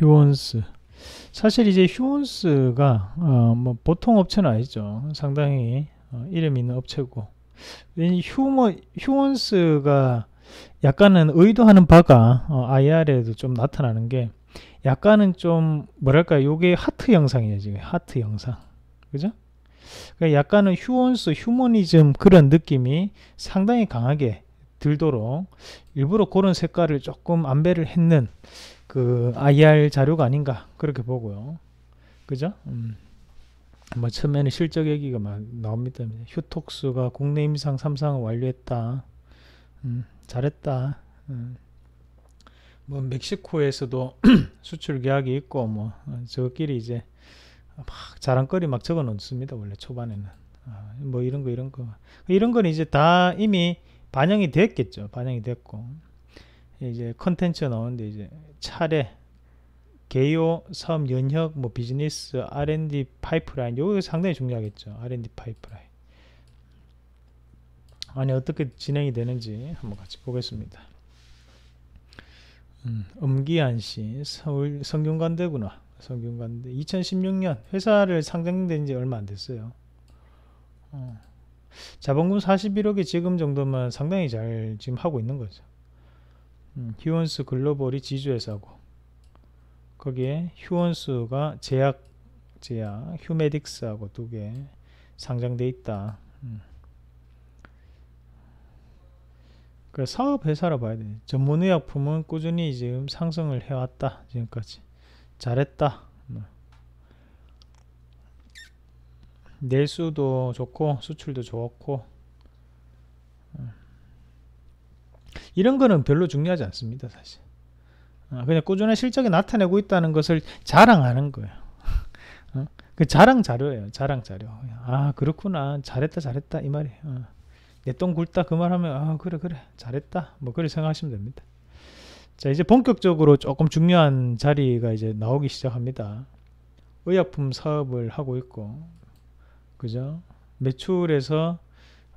휴원스 사실 이제 휴원스가 어, 뭐 보통 업체는 아니죠 상당히 어, 이름 있는 업체고 휴머, 휴원스가 약간은 의도하는 바가 어, IR에도 좀 나타나는 게 약간은 좀 뭐랄까 요게 하트 영상이에요 지금 하트 영상 그죠? 그러니까 약간은 휴원스 휴머니즘 그런 느낌이 상당히 강하게 들도록 일부러 그런 색깔을 조금 안배를 했는 그 IR 자료가 아닌가 그렇게 보고요. 그죠? 음. 뭐 처음에는 실적 얘기가 막 나옵니다. 휴톡스가 국내 임상 3상 완료했다. 음, 잘했다. 음. 뭐 멕시코에서도 수출 계약이 있고 뭐 저끼리 이제 막 자랑거리 막 적어 놓습니다. 원래 초반에는. 아, 뭐 이런 거 이런 거 이런 건 이제 다 이미 반영이 됐겠죠. 반영이 됐고. 이제 컨텐츠가 나오는데 이제 차례 개요 사업 연혁 뭐 비즈니스 R&D 파이프라인 요거 상당히 중요하겠죠 R&D 파이프라인 아니 어떻게 진행이 되는지 한번 같이 보겠습니다 음, 음기한씨 서울 성균관대구나 성균관대 2016년 회사를 상장된 지 얼마 안 됐어요 어. 자본금 41억이 지금 정도면 상당히 잘 지금 하고 있는 거죠 음, 휴원수 글로벌이 지주회사고 거기에 휴원스가 제약 제약 휴메딕스하고 두 개 상장돼 있다. 음. 그사업회사로 그러니까 봐야 돼. 전문의약품은 꾸준히 지금 상승을 해왔다. 지금까지. 잘했다. 음. 낼수도 좋고 수출도 좋았고 이런 거는 별로 중요하지 않습니다. 사실. 어, 그냥 꾸준한 실적이 나타내고 있다는 것을 자랑하는 거예요. 어? 그 자랑 자료예요. 자랑 자료. 아 그렇구나. 잘했다 잘했다 이 말이에요. 어. 내똥 굴다 그 말하면 아 그래 그래 잘했다 뭐 그렇게 생각하시면 됩니다. 자 이제 본격적으로 조금 중요한 자리가 이제 나오기 시작합니다. 의약품 사업을 하고 있고 그죠? 매출에서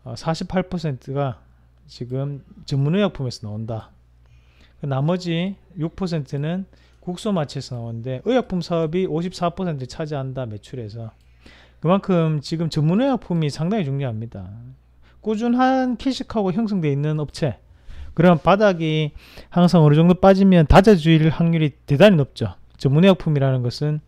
48%가 어, 지금 전문의약품에서 나온다. 그 나머지 6%는 국소마취에서 나오는데 의약품 사업이 54% 차지한다 매출에서 그만큼 지금 전문의약품이 상당히 중요합니다. 꾸준한 캐시카고 형성되어 있는 업체 그럼 바닥이 항상 어느 정도 빠지면 다자주일 확률이 대단히 높죠. 전문의약품이라는 것은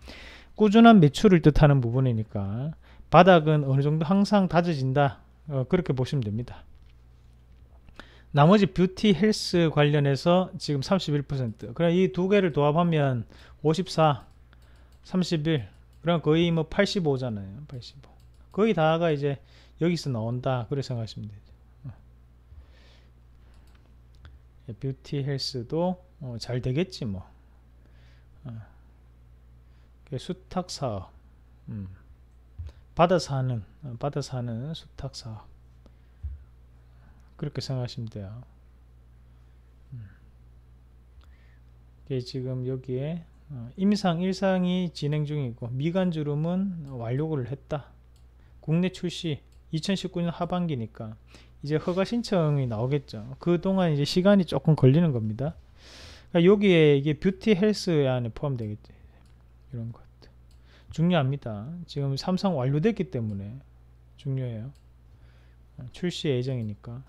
꾸준한 매출을 뜻하는 부분이니까 바닥은 어느 정도 항상 다져진다 어, 그렇게 보시면 됩니다. 나머지 뷰티 헬스 관련해서 지금 31% 그럼 이 두 개를 도합하면 54 31 그럼 거의 뭐 85잖아요 85 거의 다가 이제 여기서 나온다 그래 생각하시면 되죠 어. 예, 뷰티 헬스도 어, 잘 되겠지 뭐 어. 수탁사업 음. 받아서 하는 어, 받아서 하는 수탁사업 그렇게 생각하시면 돼요. 음. 이게 지금 여기에 어, 임상 1상이 진행 중이고 미간주름은 완료를 했다. 국내 출시 2019년 하반기니까 이제 허가 신청이 나오겠죠. 그동안 이제 시간이 조금 걸리는 겁니다. 그러니까 여기에 이게 뷰티 헬스 안에 포함되겠죠. 이런 것. 중요합니다. 지금 삼성 완료됐기 때문에 중요해요. 어, 출시 예정이니까.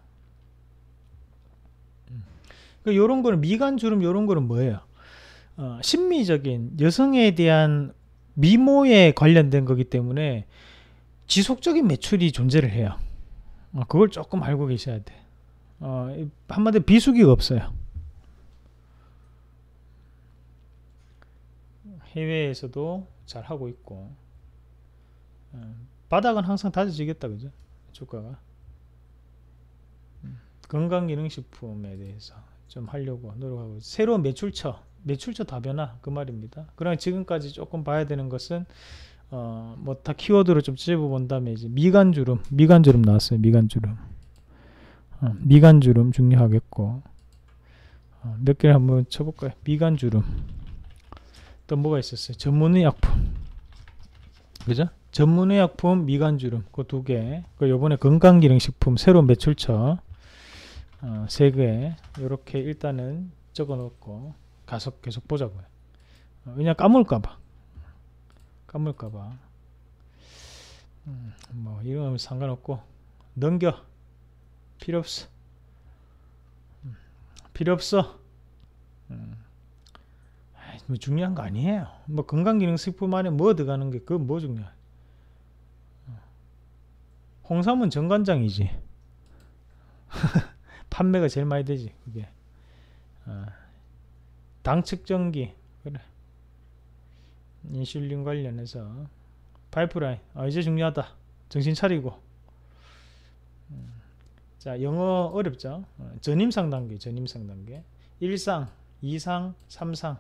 그 요런 거는 미간주름 요런 거는 뭐예요? 어, 심미적인 여성에 대한 미모에 관련된 거기 때문에 지속적인 매출이 존재를 해요. 어, 그걸 조금 알고 계셔야 돼. 어, 한마디 비수기가 없어요. 해외에서도 잘 하고 있고 어, 바닥은 항상 다져지겠다 그죠? 주가가 음, 건강기능식품에 대해서 좀 하려고 노력하고 새로운 매출처 매출처 다변화 그 말입니다. 그럼 지금까지 조금 봐야 되는 것은 어, 뭐다 키워드로 좀 찝어본 다음에 이제 미간주름 미간주름 나왔어요. 미간주름 어, 미간주름 중요하겠고 어, 몇 개를 한번 쳐볼까요? 미간주름 또 뭐가 있었어요? 전문의약품 그죠? 전문의약품 미간주름 그 두 개. 그 요번에 건강기능식품 새로운 매출처 어, 세개 이렇게 일단은 적어 놓고 가서 계속 보자고요 어, 왜냐 까물까봐 까물까봐 음, 뭐이면 상관없고 넘겨 필요없어 필요없어 음, 음. 뭐 중요한 거 아니에요 뭐 건강기능식품 안에 뭐 들어가는 게 그건 뭐 중요해 어. 홍삼은 정관장이지 판매가 제일 많이 되지 그게 어. 당 측정기 그래 인슐린 관련해서 파이프라인 아 이제 중요하다 정신 차리고 음. 자 영어 어렵죠 어, 전임상 단계 전임상 단계 1상 2상 3상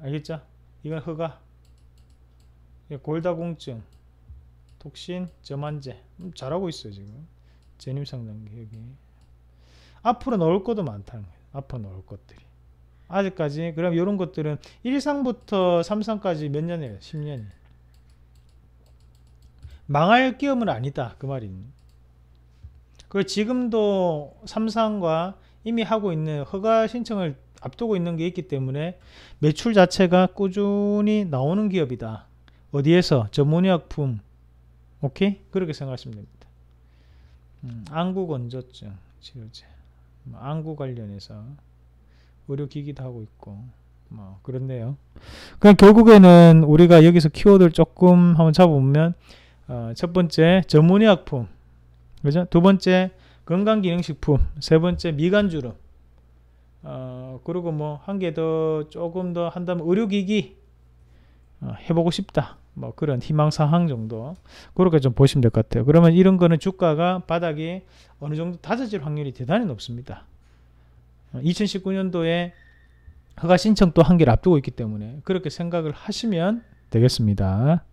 알겠죠 이건 허가 골다공증 독신 점안제 음, 잘하고 있어 지금 전임상 단계 여기 앞으로 넣을 것도 많다는 거예요. 앞으로 넣을 것들이. 아직까지 그럼 이런 것들은 1상부터 3상까지 몇 년이에요? 10년이. 망할 기업은 아니다. 그 말이니. 그 지금도 삼상과 이미 하고 있는 허가 신청을 앞두고 있는 게 있기 때문에 매출 자체가 꾸준히 나오는 기업이다. 어디에서? 전문의약품. 오케이? 그렇게 생각하시면 됩니다. 음, 안구건조증 치료제. 뭐 안구 관련해서 의료기기도 하고 있고 뭐그렇네요 그냥 결국에는 우리가 여기서 키워드를 조금 한번 잡아보면 어, 첫 번째 전문의약품 그죠? 두 번째 건강기능식품 세 번째 미간주름 어, 그리고 뭐 한 개 더 조금 더 한다면 의료기기 어, 해보고 싶다. 뭐 그런 희망사항 정도 그렇게 좀 보시면 될 것 같아요. 그러면 이런 거는 주가가 바닥에 어느 정도 다져질 확률이 대단히 높습니다. 2019년도에 어, 허가 신청도 한개를 앞두고 있기 때문에 그렇게 생각을 하시면 되겠습니다.